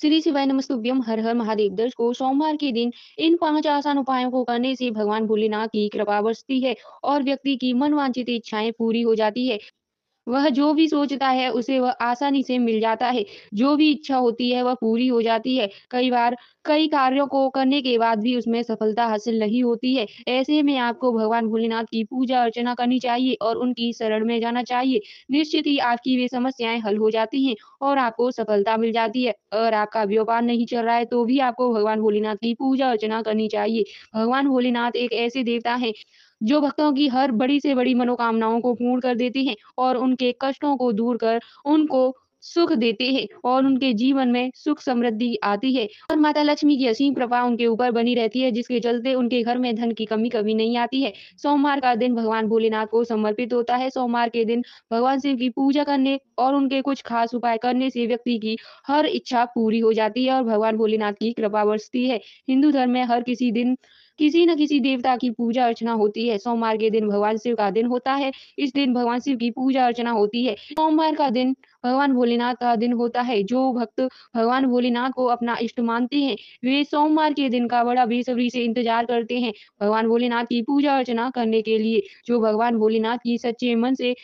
श्री शिवाय नमस्तुभ्यम हर हर महादेव दर्श को सोमवार के दिन इन पांच आसान उपायों को करने से भगवान भोलेनाथ की कृपा बरसती है और व्यक्ति की मनवांचित इच्छाएं पूरी हो जाती है वह जो भी सोचता है उसे वह आसानी से मिल जाता है जो भी इच्छा होती है वह पूरी हो जाती है कई बार कई कार्यों को करने के बाद भी उसमें सफलता हासिल नहीं होती है ऐसे में आपको भगवान भोलेनाथ की पूजा अर्चना करनी चाहिए और उनकी शरण में जाना चाहिए निश्चित ही आपकी वे समस्याएं हल हो जाती हैं और आपको सफलता मिल जाती है अगर आपका व्यापार नहीं चल रहा है तो भी आपको भगवान भोलेनाथ की पूजा अर्चना करनी चाहिए भगवान भोलेनाथ एक ऐसे देवता है जो भक्तों की हर बड़ी से बड़ी मनोकामनाओं को पूर्ण कर देती हैं और उन उनके कष्टों को दूर कर उनको सुख देते हैं और उनके जीवन में सुख समृद्धि आती है और माता लक्ष्मी की असीम कृपा उनके ऊपर बनी रहती है जिसके चलते उनके घर में धन की कमी कभी नहीं आती है सोमवार का दिन भगवान भोलेनाथ को समर्पित होता है सोमवार के दिन भगवान शिव की पूजा करने और उनके कुछ खास उपाय करने से व्यक्ति की हर इच्छा पूरी हो जाती है और भगवान भोलेनाथ की कृपा बरसती है हिंदू धर्म में हर किसी दिन किसी न किसी देवता की पूजा अर्चना होती है सोमवार के दिन भगवान शिव का दिन होता है इस दिन भगवान शिव की पूजा अर्चना होती है सोमवार का दिन भगवान भोलेनाथ का दिन होता है जो भक्त भगवान भोलेनाथ को अपना इष्ट मानते हैं वे सोमवार के दिन का बड़ा बेसब्री से इंतजार करते हैं भगवान भोलेनाथ की पूजा अर्चना करने के लिए जो भगवान भोलेनाथ की सच्चे मन से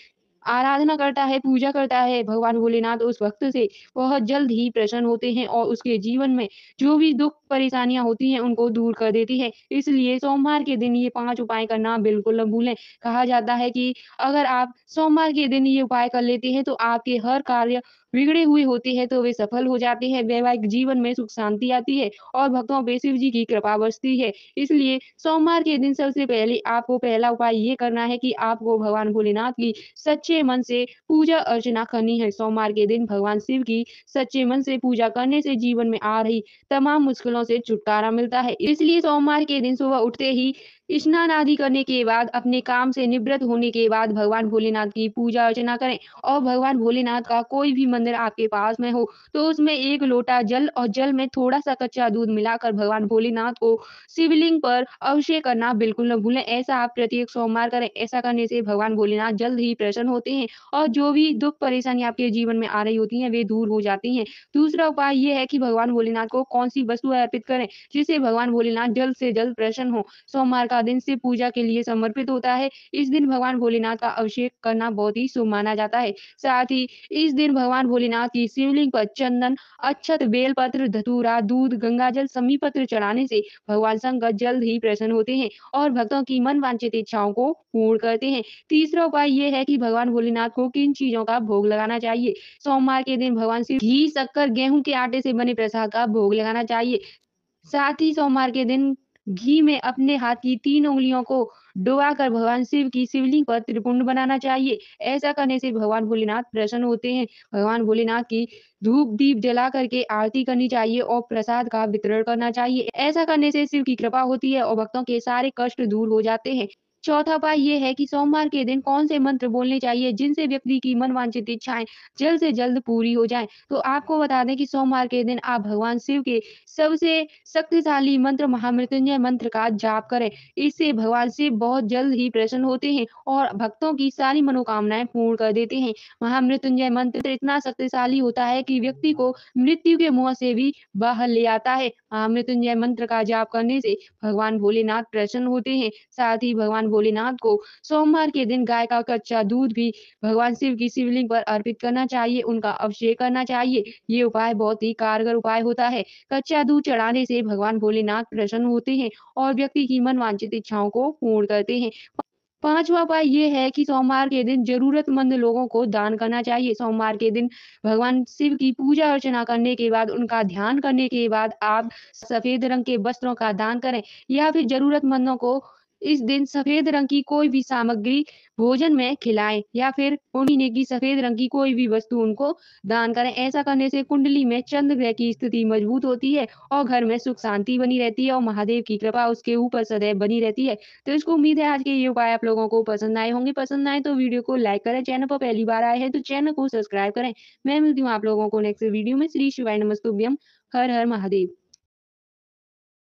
आराधना करता है पूजा करता है भगवान भोलेनाथ उस भक्त से बहुत जल्द ही प्रसन्न होते हैं और उसके जीवन में जो भी दुख परेशानियां होती हैं उनको दूर कर देती है इसलिए सोमवार के दिन ये पांच उपाय करना बिल्कुल न भूलें कहा जाता है कि अगर आप सोमवार के दिन ये उपाय कर लेते हैं तो आपके हर कार्य बिगड़ी हुई होती है तो वे सफल हो जाते हैं वैवाहिक जीवन में सुख शांति आती है और भक्तों पे शिव जी की कृपा बरसती है इसलिए सोमवार के दिन सबसे पहले आपको पहला उपाय ये करना है कि आपको भगवान भोलेनाथ की सच्चे मन से पूजा अर्चना करनी है सोमवार के दिन भगवान शिव की सच्चे मन से पूजा करने से जीवन में आ रही तमाम मुश्किलों से छुटकारा मिलता है इसलिए सोमवार के दिन सुबह उठते ही स्नान आदि करने के बाद अपने काम से निवृत्त होने के बाद भगवान भोलेनाथ की पूजा अर्चना करें और भगवान भोलेनाथ का कोई भी मंदिर आपके पास में हो तो उसमें एक लोटा जल और जल में थोड़ा सा कच्चा दूध मिलाकर भगवान भोलेनाथ को शिवलिंग पर अवश्य करना बिल्कुल न भूलें ऐसा आप प्रत्येक सोमवार करें ऐसा करने से भगवान भोलेनाथ जल्द ही प्रसन्न होते हैं और जो भी दुख परेशानी आपके जीवन में आ रही होती है वे दूर हो जाती है दूसरा उपाय ये है की भगवान भोलेनाथ को कौन सी वस्तु अर्पित करें जिससे भगवान भोलेनाथ जल्द से जल्द प्रसन्न हो सोमवार का दिन शिव पूजा के लिए समर्पित होता है इस दिन भगवान भोलेनाथ का अभिषेक करना बहुत ही शुभ माना जाता है साथ ही इस दिन भगवान भोलेनाथ की शिवलिंग पर चंदन अक्षत बेलपत्र धतूरा दूध गंगा जल समीपत्र चढ़ाने से भगवान शंकर जल्द ही प्रसन्न होते हैं और भक्तों की मन वांछित इच्छाओं को पूर्ण करते हैं तीसरा उपाय यह है कि भगवान भोलेनाथ को किन चीजों का भोग लगाना चाहिए सोमवार के दिन भगवान शिव घी शक्कर गेहूं के आटे से बने प्रसाद का भोग लगाना चाहिए साथ ही सोमवार के दिन घी में अपने हाथ की तीन उंगलियों को डुबाकर भगवान शिव की शिवलिंग पर त्रिपुंड बनाना चाहिए ऐसा करने से भगवान भोलेनाथ प्रसन्न होते हैं भगवान भोलेनाथ की धूप दीप जला करके आरती करनी चाहिए और प्रसाद का वितरण करना चाहिए ऐसा करने से शिव की कृपा होती है और भक्तों के सारे कष्ट दूर हो जाते हैं चौथा उपाय ये है कि सोमवार के दिन कौन से मंत्र बोलने चाहिए जिनसे व्यक्ति की मनवांचित इच्छाएं जल्द से जल्द पूरी हो जाए तो आपको बता दें कि सोमवार के दिन आप भगवान शिव के सबसे शक्तिशाली मंत्र महामृत्युंजय मंत्र का जाप करें इससे भगवान शिव बहुत जल्द ही प्रसन्न होते हैं और भक्तों की सारी मनोकामनाएं पूर्ण कर देते हैं महामृत्युंजय मंत्र इतना शक्तिशाली होता है कि व्यक्ति को मृत्यु के मुंह से भी बाहर ले आता है महामृत्युंजय मंत्र का जाप करने से भगवान भोलेनाथ प्रसन्न होते हैं साथ ही भगवान भोलेनाथ को सोमवार के दिन गाय का कच्चा दूध भी भगवान शिव की शिवलिंग पर अर्पित करना चाहिए उनका अभिषेक करना चाहिए ये उपाय बहुत ही कारगर उपाय होता है कच्चा दूध चढ़ाने से भगवान भोलेनाथ प्रसन्न होते हैं और व्यक्ति की वांछित इच्छाओं को पूर्ण करते हैं पांचवा उपाय ये है कि सोमवार के दिन जरूरतमंद लोगों को दान करना चाहिए सोमवार के दिन भगवान शिव की पूजा अर्चना करने के बाद उनका ध्यान करने के बाद आप सफेद रंग के वस्त्रों का दान करें या फिर जरूरतमंदों को इस दिन सफेद रंग की कोई भी सामग्री भोजन में खिलाएं या फिर उन्हीं की सफेद रंग की कोई भी वस्तु उनको दान करें ऐसा करने से कुंडली में चंद्र ग्रह की स्थिति मजबूत होती है और घर में सुख शांति बनी रहती है और महादेव की कृपा उसके ऊपर सदैव बनी रहती है तो इसको उम्मीद है आज के ये उपाय आप लोगों को पसंद आए होंगे पसंद आए तो वीडियो को लाइक करें चैनल पर पहली बार आए हैं तो चैनल को सब्सक्राइब करें मैं मिलती हूँ आप लोगों को नेक्स्ट वीडियो में श्री शिवाय नमस्तुभ्यम हर हर महादेव